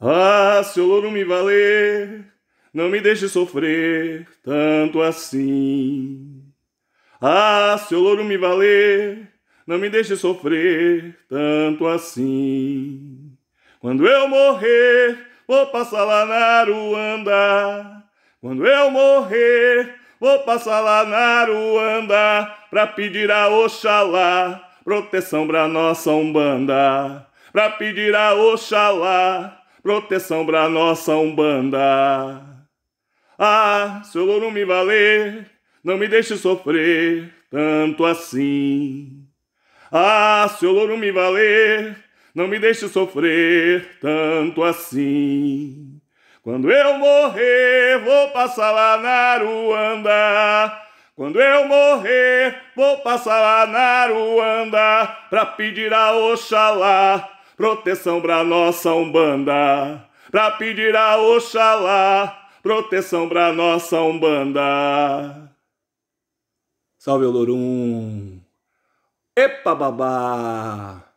Ah, seu louro me valer, não me deixe sofrer tanto assim. Ah, seu louro me valer, não me deixe sofrer tanto assim. Quando eu morrer, vou passar lá na Ruanda. Quando eu morrer, vou passar lá na Ruanda pra pedir a Oxalá proteção pra nossa Umbanda. Pra pedir a Oxalá proteção pra nossa Umbanda. Ah, se louro me valer, não me deixe sofrer tanto assim. Ah, se louro me valer, não me deixe sofrer tanto assim. Quando eu morrer, vou passar lá na Ruanda. Quando eu morrer, vou passar lá na Ruanda pra pedir a Oxalá proteção pra nossa Umbanda. Pra pedir a Oxalá, proteção pra nossa Umbanda. Salve Olorum! Epa babá!